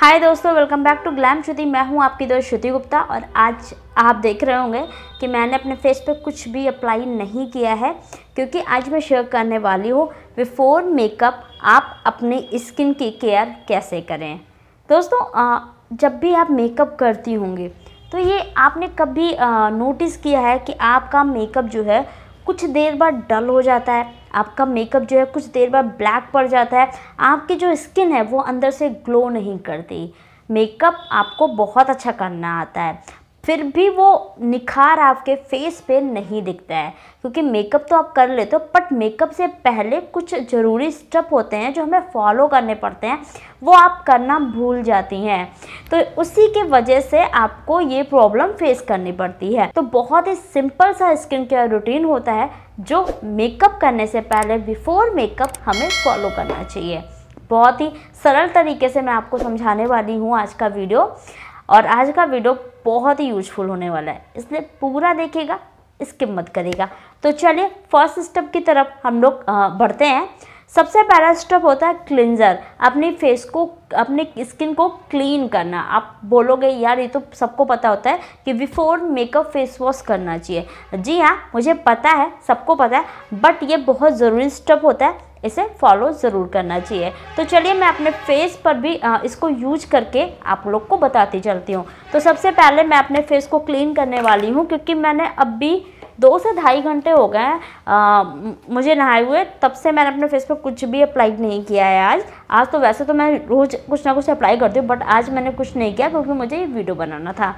हाय दोस्तों welcome back to glam Shruti मैं हूं आपकी दोस्त श्रुति गुप्ता और आज आप देख रहे होंगे कि मैंने अपने फेस पर कुछ भी अप्लाई नहीं किया है क्योंकि आज मैं शेयर करने वाली हूं बिफोर मेकअप आप अपने स्किन की केयर कैसे करें दोस्तों जब भी आप मेकअप करती होंगी तो ये आपने कभी नोटिस किया है कि आपका मेकअप जो है कुछ देर बाद डल हो जाता है आपका मेकअप जो है कुछ देर बाद ब्लैक पड़ जाता है आपकी जो स्किन है वो अंदर से ग्लो नहीं करती मेकअप आपको बहुत अच्छा करना आता है फिर भी वो निखार आपके फेस पे नहीं दिखता है क्योंकि मेकअप तो आप कर लेते हो बट मेकअप से पहले कुछ ज़रूरी स्टेप होते हैं जो हमें फॉलो करने पड़ते हैं वो आप करना भूल जाती हैं तो उसी के वजह से आपको ये प्रॉब्लम फेस करनी पड़ती है तो बहुत ही सिंपल सा स्किन केयर रूटीन होता है जो मेकअप करने से पहले बिफोर मेकअप हमें फॉलो करना चाहिए बहुत ही सरल तरीके से मैं आपको समझाने वाली हूँ आज का वीडियो और आज का वीडियो बहुत ही यूजफुल होने वाला है इसलिए पूरा देखेगा स्किप मत करेगा तो चलिए फर्स्ट स्टेप की तरफ हम लोग बढ़ते हैं सबसे पहला स्टेप होता है क्लिनजर अपने फेस को अपने स्किन को क्लीन करना आप बोलोगे यार ये तो सबको पता होता है कि बिफोर मेकअप फेस वॉश करना चाहिए जी हाँ मुझे पता है सबको पता है बट ये बहुत ज़रूरी स्टेप होता है इसे फॉलो ज़रूर करना चाहिए तो चलिए मैं अपने फेस पर भी इसको यूज करके आप लोग को बताती चलती हूँ तो सबसे पहले मैं अपने फेस को क्लीन करने वाली हूँ क्योंकि मैंने अब भी दो से ढाई घंटे हो गए हैं मुझे नहाए हुए तब से मैंने अपने फेस पर कुछ भी अप्लाई नहीं किया है आज आज तो वैसे तो मैं रोज़ कुछ ना कुछ अप्लाई करती हूँ बट आज मैंने कुछ नहीं किया क्योंकि मुझे ये वीडियो बनाना था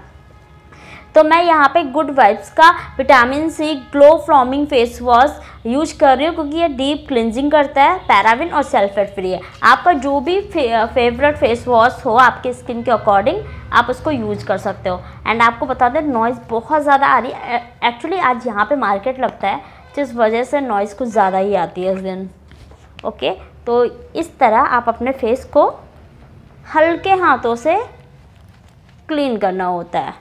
तो मैं यहाँ पे गुड वाइब्स का vitamin C glow foaming face wash use कर रही हूँ क्योंकि ये डीप क्लिनजिंग करता है पैराविन और सेल्फेट फ्री है आपका जो भी फे, फेवरेट फेस वॉश हो आपके स्किन के अकॉर्डिंग आप उसको यूज कर सकते हो एंड आपको बता दें नॉइज़ बहुत ज़्यादा आ रही है एक्चुअली आज यहाँ पर मार्केट लगता है जिस वजह से नॉइज़ कुछ ज़्यादा ही आती है इस दिन ओके तो इस तरह आप अपने फेस को हल्के हाथों से क्लीन करना होता है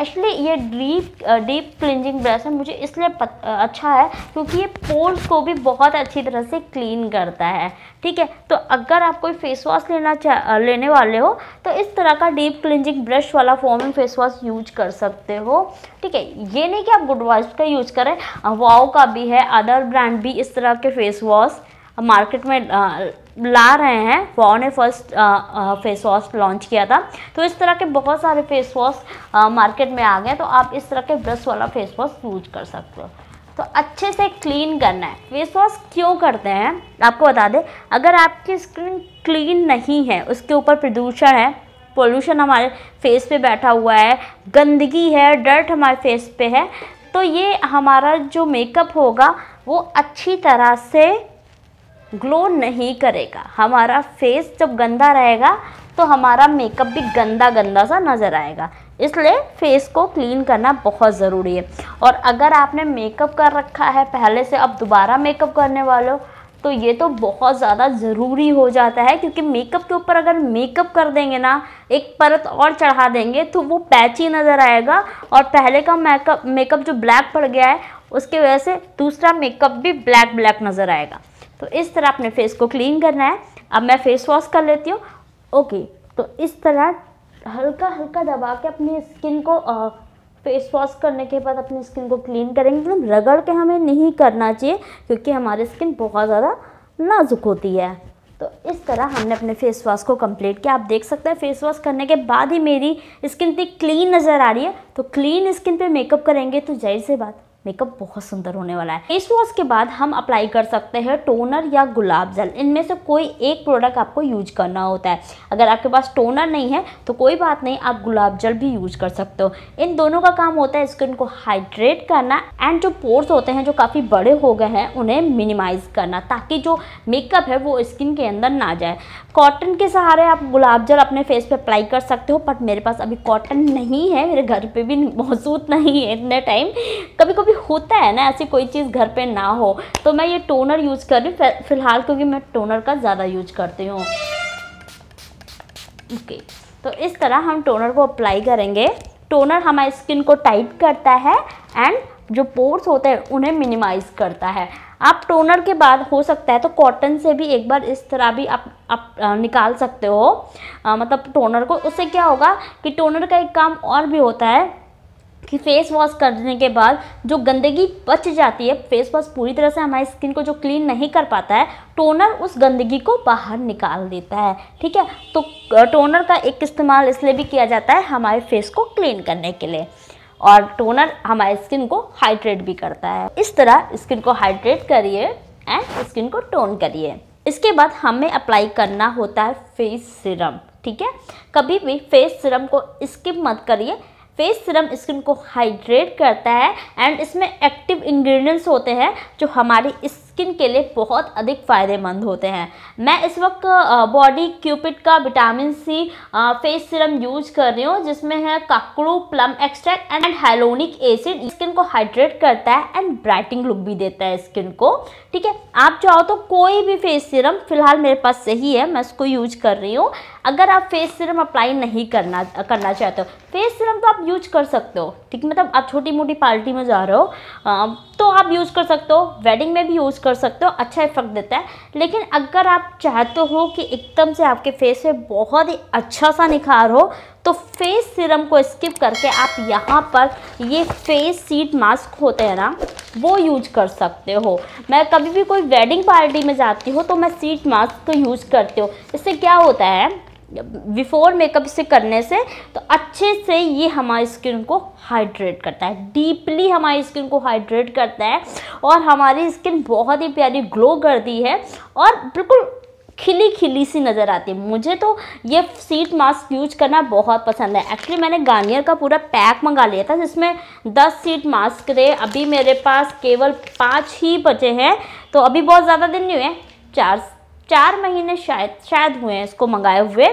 एक्चुअली ये डीप डीप क्लिनजिंग ब्रश है मुझे इसलिए uh, अच्छा है क्योंकि ये पोर्स को भी बहुत अच्छी तरह से क्लीन करता है ठीक है तो अगर आप कोई फेस वॉश लेना चाह uh, लेने वाले हो तो इस तरह का डीप क्लिनजिंग ब्रश वाला फॉर्मिंग फेस वॉश यूज कर सकते हो ठीक है ये नहीं कि आप गुड वॉश का यूज़ करें वाओ uh, का भी है अदर ब्रांड भी इस तरह के फेस वॉश मार्केट में ला रहे हैं वॉ ने फर्स्ट फेस वॉश लॉन्च किया था तो इस तरह के बहुत सारे फेस वॉश मार्केट में आ गए तो आप इस तरह के ब्रश वाला फेस वॉश यूज कर सकते हो तो अच्छे से क्लीन करना है फेस वॉश क्यों करते हैं आपको बता दें अगर आपकी स्किन क्लीन नहीं है उसके ऊपर प्रदूषण है पोल्यूशन हमारे फेस पे बैठा हुआ है गंदगी है डर्ट हमारे फेस पे है तो ये हमारा जो मेकअप होगा वो अच्छी तरह से ग्लो नहीं करेगा हमारा फेस जब गंदा रहेगा तो हमारा मेकअप भी गंदा गंदा सा नज़र आएगा इसलिए फेस को क्लीन करना बहुत ज़रूरी है और अगर आपने मेकअप कर रखा है पहले से अब दोबारा मेकअप करने वाले तो ये तो बहुत ज़्यादा ज़रूरी हो जाता है क्योंकि मेकअप के ऊपर अगर मेकअप कर देंगे ना एक परत और चढ़ा देंगे तो वो पैच ही नज़र आएगा और पहले का मेकअप मेकअप जो ब्लैक पड़ गया है उसके वजह से दूसरा मेकअप भी ब्लैक ब्लैक नज़र आएगा तो इस तरह अपने फेस को क्लीन करना है अब मैं फेस वॉश कर लेती हूँ ओके तो इस तरह हल्का हल्का दबा के अपनी स्किन को आ, फेस वॉश करने के बाद अपनी स्किन को क्लीन करेंगे एकदम मतलब तो रगड़ के हमें नहीं करना चाहिए क्योंकि हमारी स्किन बहुत ज़्यादा नाजुक होती है तो इस तरह हमने अपने फेस वॉश को कंप्लीट किया आप देख सकते हैं फेस वॉश करने के बाद ही मेरी स्किन इतनी क्लीन नज़र आ रही है तो क्लीन स्किन पे मेकअप करेंगे तो जाहिर सी बात मेकअप बहुत सुंदर होने वाला है फेस वॉश के बाद हम अप्लाई कर सकते हैं टोनर या गुलाब जल इनमें से कोई एक प्रोडक्ट आपको यूज करना होता है अगर आपके पास टोनर नहीं है तो कोई बात नहीं आप गुलाब जल भी यूज कर सकते हो इन दोनों का काम होता है स्किन को हाइड्रेट करना एंड जो पोर्स होते हैं जो काफ़ी बड़े हो गए हैं उन्हें मिनिमाइज करना ताकि जो मेकअप है वो स्किन के अंदर ना जाए कॉटन के सहारे आप गुलाब जल अपने फेस पर अप्लाई कर सकते हो बट मेरे पास अभी कॉटन नहीं है मेरे घर पर भी मौजूद नहीं है इतने टाइम कभी कभी कभी होता है ना ऐसी कोई चीज़ घर पे ना हो तो मैं ये टोनर यूज़ कर रही हूँ फ़िलहाल क्योंकि मैं टोनर का ज़्यादा यूज़ करती हूँ ओके तो इस तरह हम टोनर को अप्लाई करेंगे टोनर हमारी स्किन को टाइट करता है एंड जो पोर्स होते हैं उन्हें मिनिमाइज करता है आप टोनर के बाद हो सकता है तो कॉटन से भी एक बार इस तरह भी आप आप निकाल सकते हो आ, मतलब टोनर को उससे क्या होगा कि टोनर का एक काम और भी होता है कि फेस वॉश करने के बाद जो गंदगी बच जाती है फेस वॉश पूरी तरह से हमारी स्किन को जो क्लीन नहीं कर पाता है टोनर उस गंदगी को बाहर निकाल देता है ठीक है तो टोनर का एक इस्तेमाल इसलिए भी किया जाता है हमारे फेस को क्लीन करने के लिए और टोनर हमारे स्किन को हाइड्रेट भी करता है इस तरह स्किन को हाइड्रेट करिए एंड स्किन को टोन करिए इसके बाद हमें अप्लाई करना होता है फेस सिरम ठीक है कभी भी फेस सिरम को स्किप मत करिए फेस सिरम स्किन को हाइड्रेट करता है एंड इसमें एक्टिव इंग्रेडिएंट्स होते हैं जो हमारी स्किन के लिए बहुत अधिक फ़ायदेमंद होते हैं मैं इस वक्त बॉडी क्यूपिड का vitamin C face serum use कर रही हूँ जिसमें है kakadu plum extract and hyaluronic acid skin को हाइड्रेट करता है एंड ब्राइटिंग लुक भी देता है स्किन को ठीक है आप चाहो तो कोई भी फेस सीरम फिलहाल मेरे पास सही है मैं इसको यूज कर रही हूँ अगर आप फेस सीरम अप्लाई नहीं करना करना चाहते हो फेस सीरम तो आप यूज कर सकते हो ठीक मतलब आप छोटी मोटी पार्टी में जा रहे हो तो आप यूज़ कर सकते हो वेडिंग में भी यूज़ कर सकते हो अच्छा इफेक्ट देता है लेकिन अगर आप चाहते हो कि एकदम से आपके फेस पे बहुत ही अच्छा सा निखार हो तो फेस सीरम को स्किप करके आप यहाँ पर ये फेस सीट मास्क होते हैं ना वो यूज कर सकते हो मैं कभी भी कोई वेडिंग पार्टी में जाती हूँ तो मैं सीट मास्क यूज करती हूँ इससे क्या होता है बिफोर मेकअप से करने से तो अच्छे से ये हमारी स्किन को हाइड्रेट करता है डीपली हमारी स्किन को हाइड्रेट करता है और हमारी स्किन बहुत ही प्यारी ग्लो करती है और बिल्कुल खिली खिली सी नज़र आती है मुझे तो ये सीट मास्क यूज करना बहुत पसंद है एक्चुअली मैंने गार्नियर का पूरा पैक मंगा लिया था जिसमें दस सीट मास्क थे अभी मेरे पास केवल पाँच ही बचे हैं तो अभी बहुत ज़्यादा दिन नहीं हुए चार चार महीने शायद शायद हुए हैं इसको मंगाए हुए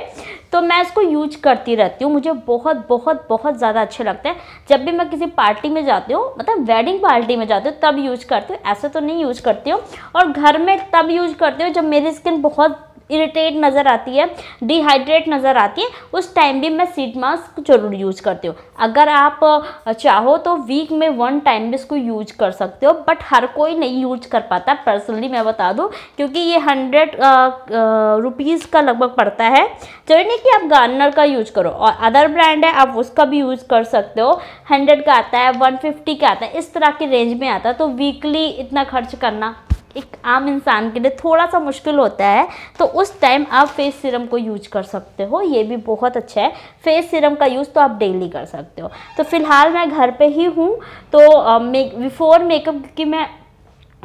तो मैं इसको यूज करती रहती हूँ मुझे बहुत बहुत बहुत ज़्यादा अच्छे लगते हैं जब भी मैं किसी पार्टी में जाती हूँ मतलब वेडिंग पार्टी में जाती हूँ तब यूज करती हूँ ऐसे तो नहीं यूज करती हूँ और घर में तब यूज करती हूँ जब मेरी स्किन बहुत इरिटेट नज़र आती है डिहाइड्रेट नज़र आती है उस टाइम भी मैं सीट मास्क जरूर यूज़ करती हूँ अगर आप चाहो तो वीक में वन टाइम भी इसको यूज कर सकते हो बट हर कोई नहीं यूज कर पाता पर्सनली मैं बता दूँ क्योंकि ये हंड्रेड रुपीज़ का लगभग पड़ता है जरूरी तो नहीं कि आप गार्नर का यूज करो और अदर ब्रांड है आप उसका भी यूज़ कर सकते हो हंड्रेड का आता है वन फिफ्टी का आता है इस तरह की रेंज में आता है तो वीकली इतना खर्च करना एक आम इंसान के लिए थोड़ा सा मुश्किल होता है तो उस टाइम आप फेस सिरम को यूज कर सकते हो ये भी बहुत अच्छा है फेस सिरम का यूज़ तो आप डेली कर सकते हो तो फ़िलहाल मैं घर पे ही हूँ तो मेक बिफोर मेकअप की मैं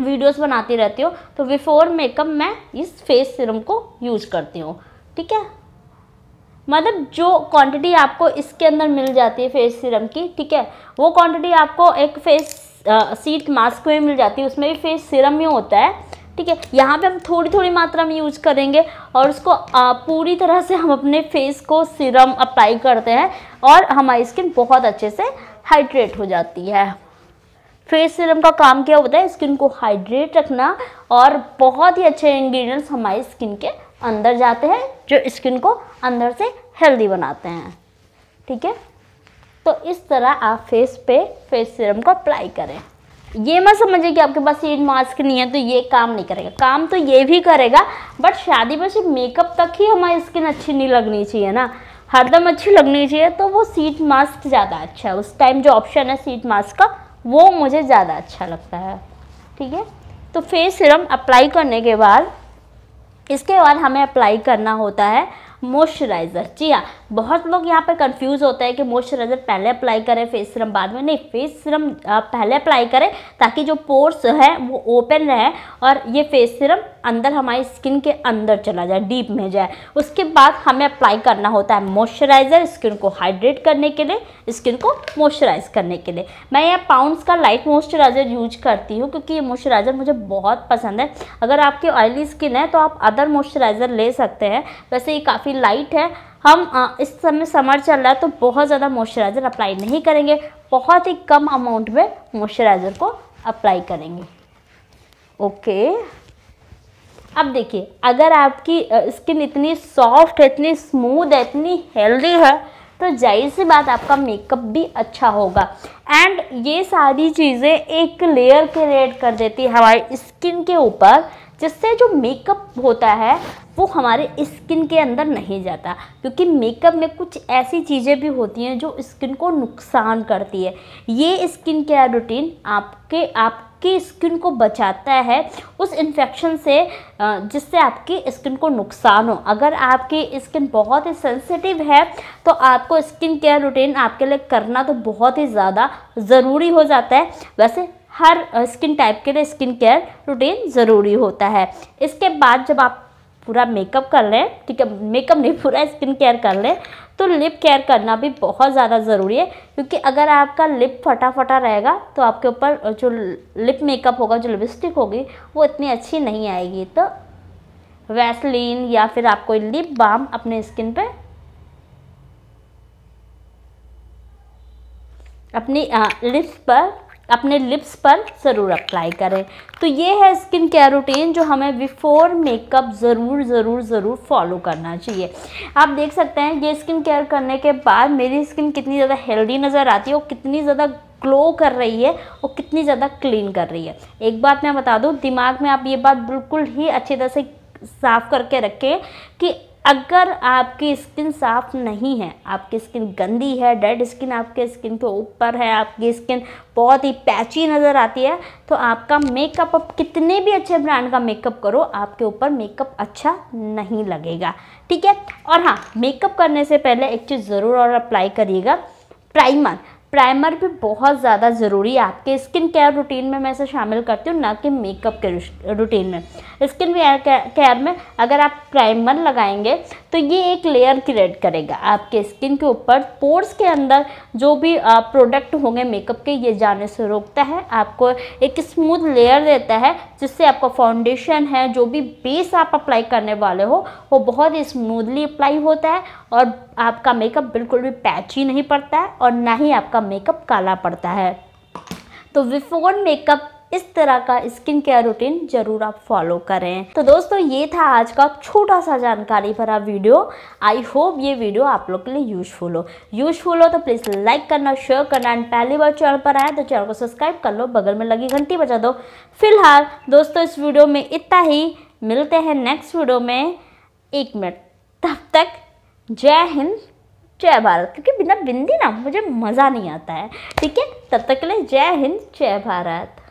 वीडियोस बनाती रहती हूँ तो बिफोर मेकअप मैं इस फेस सिरम को यूज करती हूँ ठीक है मतलब जो क्वांटिटी आपको इसके अंदर मिल जाती है फेस सिरम की ठीक है वो क्वांटिटी आपको एक फेस सीट मास्क में मिल जाती है उसमें भी फेस सीरम ही होता है ठीक है यहाँ पे हम थोड़ी थोड़ी मात्रा में यूज करेंगे और उसको आ, पूरी तरह से हम अपने फेस को सीरम अप्लाई करते हैं और हमारी स्किन बहुत अच्छे से हाइड्रेट हो जाती है फेस सीरम का काम क्या होता है स्किन को हाइड्रेट रखना और बहुत ही अच्छे इंग्रेडिएंट्स हमारी स्किन के अंदर जाते हैं जो स्किन को अंदर से हेल्दी बनाते हैं ठीक है तो इस तरह आप फेस पे फेस सीरम को अप्लाई करें ये मत समझिए कि आपके पास सीट मास्क नहीं है तो ये काम नहीं करेगा काम तो ये भी करेगा बट शादी में सिर्फ मेकअप तक ही हमारी स्किन अच्छी नहीं लगनी चाहिए ना हरदम अच्छी लगनी चाहिए तो वो सीट मास्क ज़्यादा अच्छा है उस टाइम जो ऑप्शन है सीट मास्क का वो मुझे ज़्यादा अच्छा लगता है ठीक है तो फेस सिरम अप्लाई करने के बाद इसके बाद हमें अप्लाई करना होता है मॉइस्चराइज़र जी हाँ बहुत लोग यहाँ पर कंफ्यूज होता है कि मॉइस्चराइज़र पहले अप्लाई करें फेस सिरम बाद में नहीं फेस सिरम पहले अप्लाई करें ताकि जो पोर्स है वो ओपन रहे और ये फेस सिरम अंदर हमारी स्किन के अंदर चला जाए डीप में जाए उसके बाद हमें अप्लाई करना होता है मॉइस्चराइज़र स्किन को हाइड्रेट करने के लिए स्किन को मॉइस्चराइज करने के लिए मैं यह पाउंड्स का लाइट मॉइस्चराइज़र यूज करती हूँ क्योंकि ये मॉइस्चराइज़र मुझे बहुत पसंद है अगर आपकी ऑयली स्किन है तो आप अदर मॉइस्चराइज़र ले सकते हैं वैसे ये काफ़ी लाइट है हम इस समय समर चल रहा है तो बहुत ज़्यादा मॉइस्चराइज़र अप्लाई नहीं करेंगे बहुत ही कम अमाउंट में मॉइस्चराइज़र को अप्लाई करेंगे ओके अब देखिए अगर आपकी स्किन इतनी सॉफ्ट है इतनी स्मूद है इतनी हेल्दी है तो जाहिर सी बात आपका मेकअप भी अच्छा होगा एंड ये सारी चीज़ें एक लेयर क्रिएट कर देती है हमारी स्किन के ऊपर जिससे जो मेकअप होता है वो हमारे स्किन के अंदर नहीं जाता क्योंकि मेकअप में कुछ ऐसी चीज़ें भी होती हैं जो स्किन को नुकसान करती है ये स्किन केयर रूटीन आपके आप आपकी स्किन को बचाता है उस इन्फेक्शन से जिससे आपकी स्किन को नुकसान हो अगर आपकी स्किन बहुत ही सेंसिटिव है तो आपको स्किन केयर रूटीन आपके लिए करना तो बहुत ही ज़्यादा ज़रूरी हो जाता है वैसे हर स्किन टाइप के लिए स्किन केयर रूटीन ज़रूरी होता है इसके बाद जब आप पूरा मेकअप कर लें ठीक है मेकअप नहीं पूरा स्किन केयर कर लें तो लिप केयर करना भी बहुत ज़्यादा ज़रूरी है क्योंकि अगर आपका लिप फटा फटा रहेगा तो आपके ऊपर जो लिप मेकअप होगा जो लिपस्टिक होगी वो इतनी अच्छी नहीं आएगी तो वैसलीन या फिर आप कोई लिप बाम अपने स्किन पे अपनी लिप्स पर अपने लिप्स पर ज़रूर अप्लाई करें तो ये है स्किन केयर रूटीन जो हमें बिफ़ोर मेकअप ज़रूर ज़रूर ज़रूर फॉलो करना चाहिए आप देख सकते हैं ये स्किन केयर करने के बाद मेरी स्किन कितनी ज़्यादा हेल्दी नज़र आती है और कितनी ज़्यादा ग्लो कर रही है और कितनी ज़्यादा क्लीन कर रही है एक बात मैं बता दूँ दिमाग में आप ये बात बिल्कुल ही अच्छी तरह से साफ़ करके रखें कि अगर आपकी स्किन साफ़ नहीं है आपकी स्किन गंदी है डेड स्किन आपके स्किन के ऊपर है आपकी स्किन बहुत ही पैची नज़र आती है तो आपका मेकअप आप कितने भी अच्छे ब्रांड का मेकअप करो आपके ऊपर मेकअप अच्छा नहीं लगेगा ठीक है और हाँ मेकअप करने से पहले एक चीज़ ज़रूर और अप्लाई करिएगा प्राइमर प्राइमर भी बहुत ज़्यादा ज़रूरी है आपके स्किन केयर रूटीन में मैं इसे शामिल करती हूँ ना कि मेकअप के रूटीन में स्किन केयर में अगर आप प्राइमर लगाएंगे तो ये एक लेयर क्रिएट करेगा आपके स्किन के ऊपर पोर्स के अंदर जो भी प्रोडक्ट होंगे मेकअप के ये जाने से रोकता है आपको एक स्मूथ लेयर देता है जिससे आपका फाउंडेशन है जो भी बेस आप अप्लाई करने वाले हो वो बहुत स्मूथली अप्लाई होता है और आपका मेकअप बिल्कुल भी पैच ही नहीं पड़ता है और ना ही आपका मेकअप काला पड़ता है तो विफोर मेकअप इस तरह का स्किन केयर रूटीन जरूर आप फॉलो करें तो दोस्तों ये था आज का छोटा सा जानकारी भरा वीडियो आई होप ये वीडियो आप लोग के लिए यूजफुल हो यूजफुल हो तो प्लीज़ लाइक करना शेयर करना एंड पहली बार चैनल पर आए तो चैनल को सब्सक्राइब कर लो बगल में लगी घंटी बजा दो फिलहाल दोस्तों इस वीडियो में इतना ही मिलते हैं नेक्स्ट वीडियो में एक मिनट तब तक जय हिंद जय भारत क्योंकि बिना बिंदी ना मुझे मज़ा नहीं आता है ठीक है तब तक के लिए जय हिंद जय भारत